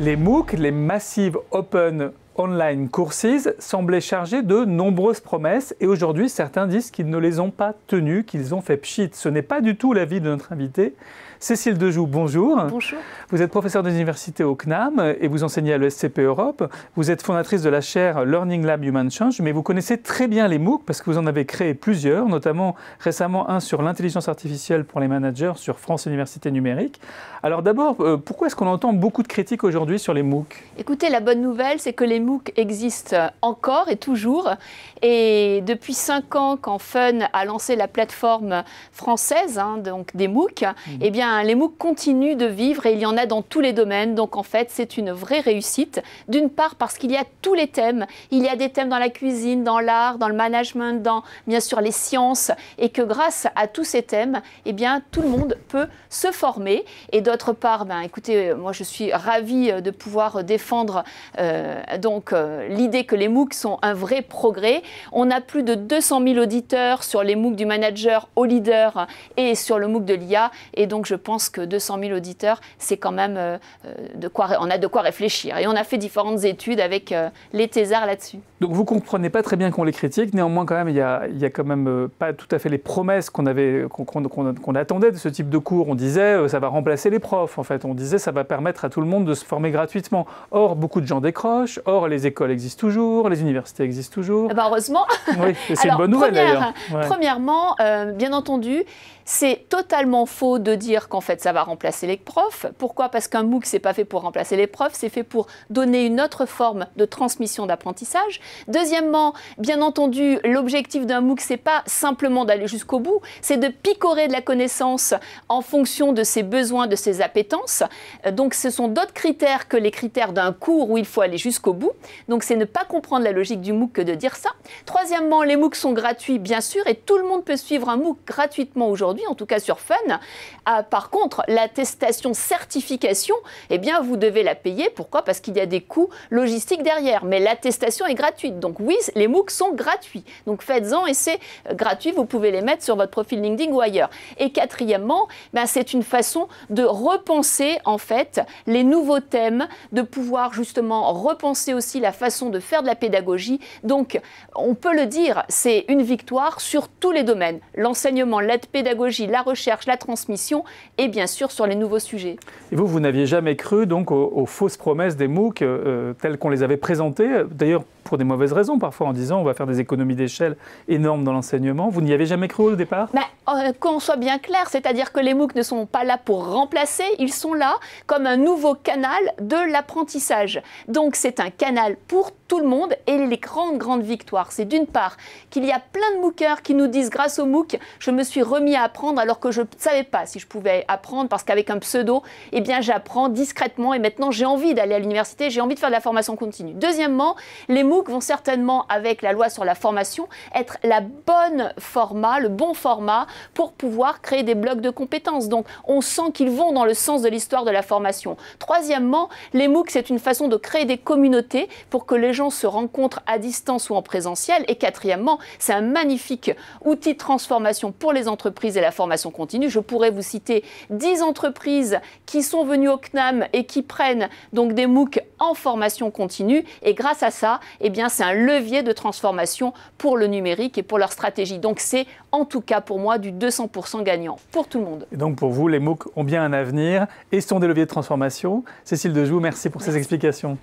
Les MOOC, les Massive Open Online Courses semblait chargé de nombreuses promesses et aujourd'hui certains disent qu'ils ne les ont pas tenues, qu'ils ont fait pchit. Ce n'est pas du tout l'avis de notre invité. Cécile Dejoux, bonjour. Bonjour. Vous êtes professeure d'université au CNAM et vous enseignez à l'ESCP Europe. Vous êtes fondatrice de la chaire Learning Lab Human Change, mais vous connaissez très bien les MOOC parce que vous en avez créé plusieurs, notamment récemment un sur l'intelligence artificielle pour les managers sur France Université Numérique. Alors d'abord, euh, pourquoi est-ce qu'on entend beaucoup de critiques aujourd'hui sur les MOOC Écoutez, la bonne nouvelle, c'est que les MOOC existe encore et toujours. Et depuis cinq ans, quand Fun a lancé la plateforme française hein, donc des MOOC, mhm. et eh bien, les MOOC continuent de vivre et il y en a dans tous les domaines. Donc en fait, c'est une vraie réussite. D'une part parce qu'il y a tous les thèmes. Il y a des thèmes dans la cuisine, dans l'art, dans le management, dans bien sûr les sciences. Et que grâce à tous ces thèmes, et eh bien, tout le monde peut se former. Et d'autre part, ben, écoutez, moi je suis ravie de pouvoir défendre euh, donc donc euh, l'idée que les MOOC sont un vrai progrès. On a plus de 200 000 auditeurs sur les MOOC du manager au leader et sur le MOOC de l'IA. Et donc je pense que 200 000 auditeurs, c'est quand même euh, euh, de quoi, on a de quoi réfléchir. Et on a fait différentes études avec les thésards là-dessus. Donc vous comprenez pas très bien qu'on les critique, néanmoins quand même il n'y a, quand même pas tout à fait les promesses qu'on avait, attendait de ce type de cours. On disait ça va remplacer les profs en fait, on disait ça va permettre à tout le monde de se former gratuitement. Or beaucoup de gens décrochent, or les écoles existent toujours, les universités existent toujours. Ah bah heureusement. Oui, c'est une bonne nouvelle d'ailleurs. Premièrement, euh, bien entendu, c'est totalement faux de dire qu'en fait ça va remplacer les profs. Pourquoi Parce qu'un MOOC c'est pas fait pour remplacer les profs, c'est fait pour donner une autre forme de transmission d'apprentissage. Deuxièmement, bien entendu, l'objectif d'un MOOC c'est pas simplement d'aller jusqu'au bout, c'est de picorer de la connaissance en fonction de ses besoins, de ses appétences. Donc ce sont d'autres critères que les critères d'un cours où il faut aller jusqu'au bout. Donc c'est ne pas comprendre la logique du MOOC que de dire ça. Troisièmement, les MOOC sont gratuits bien sûr et tout le monde peut suivre un MOOC gratuitement aujourd'hui en tout cas sur Fun. Ah, par contre, l'attestation certification, eh bien, vous devez la payer. Pourquoi Parce qu'il y a des coûts logistiques derrière. Mais l'attestation est gratuite. Donc oui, les MOOC sont gratuits. Donc faites-en et c'est euh, gratuit. Vous pouvez les mettre sur votre profil LinkedIn ou ailleurs. Et quatrièmement, ben, c'est une façon de repenser en fait les nouveaux thèmes, de pouvoir justement repenser aussi la façon de faire de la pédagogie. Donc on peut le dire, c'est une victoire sur tous les domaines. L'enseignement, l'aide pédagogique, la recherche, la transmission et bien sûr sur les nouveaux sujets. Et vous, vous n'aviez jamais cru donc aux, fausses promesses des MOOC tels euh, euh, telles qu'on les avait présentées, euh, d'ailleurs pour des mauvaises raisons parfois en disant on va faire des économies d'échelle énormes dans l'enseignement. Vous n'y avez jamais cru au départ ben, Qu'on soit bien clair, c'est-à-dire que les MOOC ne sont pas là pour remplacer, ils sont là comme un nouveau canal de l'apprentissage. Donc c'est un canal pour tout le monde et les grandes, grandes victoires. C'est d'une part qu'il y a plein de MOOCers qui nous disent grâce au MOOC, je me suis remis à apprendre alors que je ne savais pas si je pouvais apprendre parce qu'avec un pseudo, eh bien j'apprends discrètement et maintenant j'ai envie d'aller à l'université, j'ai envie de faire de la formation continue. Deuxièmement, les MOOC vont certainement, avec la loi sur la formation, être la bonne format, le bon format pour pouvoir créer des blocs de compétences. Donc on sent qu'ils vont dans le sens de l'histoire de la formation. Troisièmement, les MOOC, c'est une façon de créer des communautés pour que les se rencontrent à distance ou en présentiel. Et quatrièmement, c'est un magnifique outil de transformation pour les entreprises et la formation continue. Je pourrais vous citer 10 entreprises qui sont venues au CNAM et qui prennent donc des MOOC en formation continue. Et grâce à ça, eh bien, c'est un levier de transformation pour le numérique et pour leur stratégie. Donc c'est en tout cas pour moi du 200% gagnant pour tout le monde. Et donc pour vous, les MOOC ont bien un avenir et sont des leviers de transformation. Cécile Dejoux, merci pour ces explications.